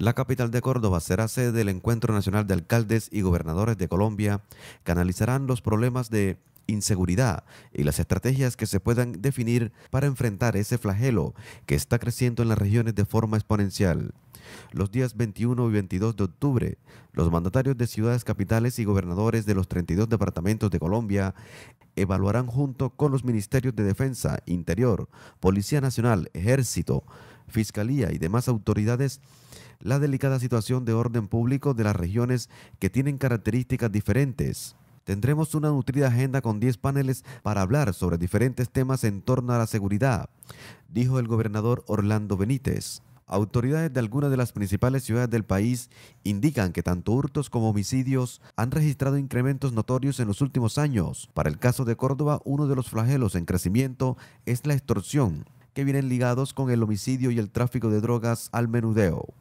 La capital de Córdoba será sede del Encuentro Nacional de Alcaldes y Gobernadores de Colombia, que analizarán los problemas de inseguridad y las estrategias que se puedan definir para enfrentar ese flagelo que está creciendo en las regiones de forma exponencial. Los días 21 y 22 de octubre, los mandatarios de ciudades capitales y gobernadores de los 32 departamentos de Colombia evaluarán junto con los ministerios de Defensa, Interior, Policía Nacional, Ejército, Fiscalía y demás autoridades la delicada situación de orden público de las regiones que tienen características diferentes. Tendremos una nutrida agenda con 10 paneles para hablar sobre diferentes temas en torno a la seguridad, dijo el gobernador Orlando Benítez. Autoridades de algunas de las principales ciudades del país indican que tanto hurtos como homicidios han registrado incrementos notorios en los últimos años. Para el caso de Córdoba, uno de los flagelos en crecimiento es la extorsión, que vienen ligados con el homicidio y el tráfico de drogas al menudeo.